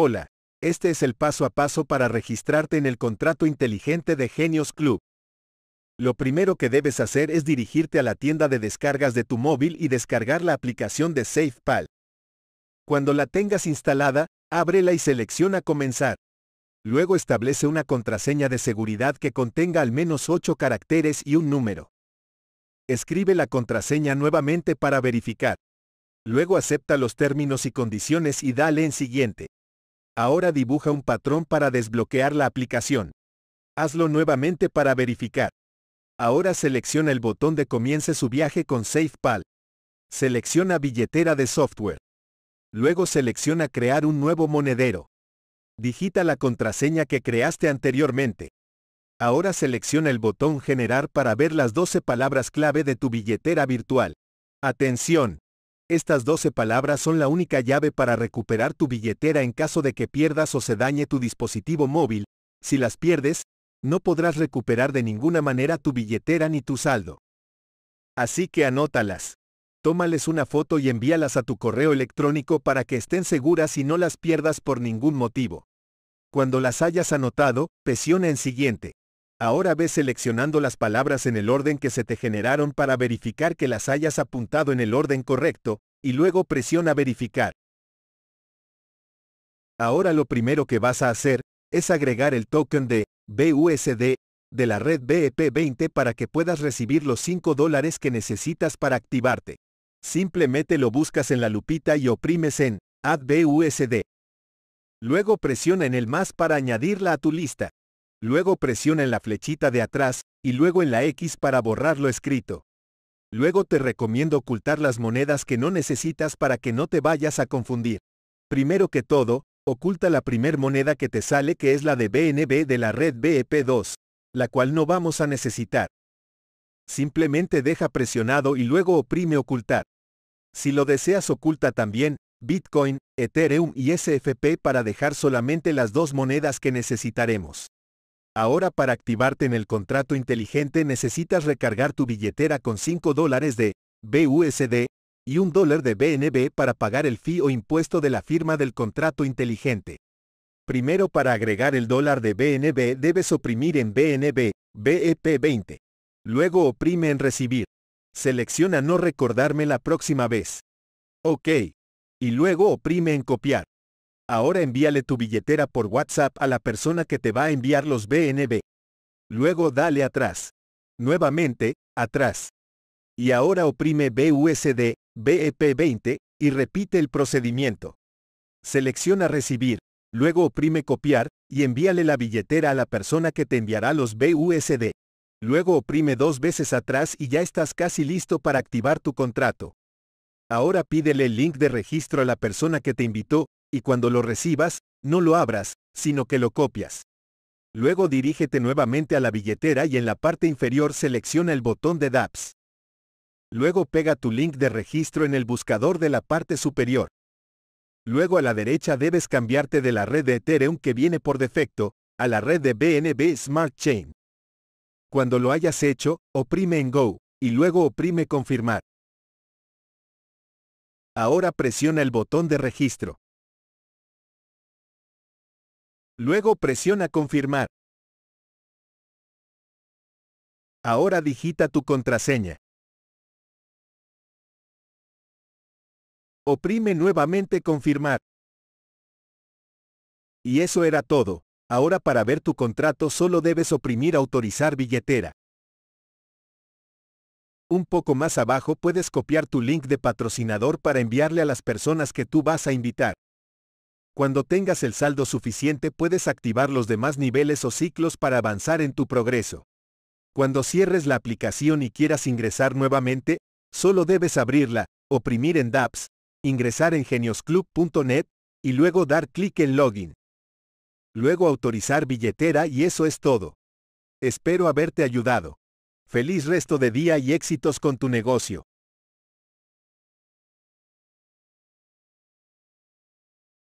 Hola, este es el paso a paso para registrarte en el contrato inteligente de Genios Club. Lo primero que debes hacer es dirigirte a la tienda de descargas de tu móvil y descargar la aplicación de SafePal. Cuando la tengas instalada, ábrela y selecciona Comenzar. Luego establece una contraseña de seguridad que contenga al menos 8 caracteres y un número. Escribe la contraseña nuevamente para verificar. Luego acepta los términos y condiciones y dale en siguiente. Ahora dibuja un patrón para desbloquear la aplicación. Hazlo nuevamente para verificar. Ahora selecciona el botón de comience su viaje con SafePal. Selecciona billetera de software. Luego selecciona crear un nuevo monedero. Digita la contraseña que creaste anteriormente. Ahora selecciona el botón generar para ver las 12 palabras clave de tu billetera virtual. Atención, estas 12 palabras son la única llave para recuperar tu billetera en caso de que pierdas o se dañe tu dispositivo móvil. Si las pierdes, no podrás recuperar de ninguna manera tu billetera ni tu saldo. Así que anótalas. Tómales una foto y envíalas a tu correo electrónico para que estén seguras y no las pierdas por ningún motivo. Cuando las hayas anotado, presiona en siguiente. Ahora ves seleccionando las palabras en el orden que se te generaron para verificar que las hayas apuntado en el orden correcto, y luego presiona verificar. Ahora lo primero que vas a hacer, es agregar el token de BUSD de la red BEP20 para que puedas recibir los 5 dólares que necesitas para activarte. Simplemente lo buscas en la lupita y oprimes en Add BUSD. Luego presiona en el más para añadirla a tu lista. Luego presiona en la flechita de atrás y luego en la X para borrar lo escrito. Luego te recomiendo ocultar las monedas que no necesitas para que no te vayas a confundir. Primero que todo, oculta la primer moneda que te sale que es la de BNB de la red BEP2, la cual no vamos a necesitar. Simplemente deja presionado y luego oprime ocultar. Si lo deseas oculta también, Bitcoin, Ethereum y SFP para dejar solamente las dos monedas que necesitaremos. Ahora para activarte en el contrato inteligente necesitas recargar tu billetera con 5 dólares de BUSD y 1 dólar de BNB para pagar el fee o impuesto de la firma del contrato inteligente. Primero para agregar el dólar de BNB debes oprimir en BNB, BEP20. Luego oprime en recibir. Selecciona no recordarme la próxima vez. OK. Y luego oprime en copiar. Ahora envíale tu billetera por WhatsApp a la persona que te va a enviar los BNB. Luego dale atrás. Nuevamente, atrás. Y ahora oprime BUSD, BEP20, y repite el procedimiento. Selecciona recibir, luego oprime copiar, y envíale la billetera a la persona que te enviará los BUSD. Luego oprime dos veces atrás y ya estás casi listo para activar tu contrato. Ahora pídele el link de registro a la persona que te invitó, y cuando lo recibas, no lo abras, sino que lo copias. Luego dirígete nuevamente a la billetera y en la parte inferior selecciona el botón de DAPS. Luego pega tu link de registro en el buscador de la parte superior. Luego a la derecha debes cambiarte de la red de Ethereum que viene por defecto, a la red de BNB Smart Chain. Cuando lo hayas hecho, oprime en Go, y luego oprime Confirmar. Ahora presiona el botón de registro. Luego presiona confirmar. Ahora digita tu contraseña. Oprime nuevamente confirmar. Y eso era todo. Ahora para ver tu contrato solo debes oprimir autorizar billetera. Un poco más abajo puedes copiar tu link de patrocinador para enviarle a las personas que tú vas a invitar. Cuando tengas el saldo suficiente puedes activar los demás niveles o ciclos para avanzar en tu progreso. Cuando cierres la aplicación y quieras ingresar nuevamente, solo debes abrirla, oprimir en DApps, ingresar en geniosclub.net y luego dar clic en Login. Luego autorizar billetera y eso es todo. Espero haberte ayudado. Feliz resto de día y éxitos con tu negocio.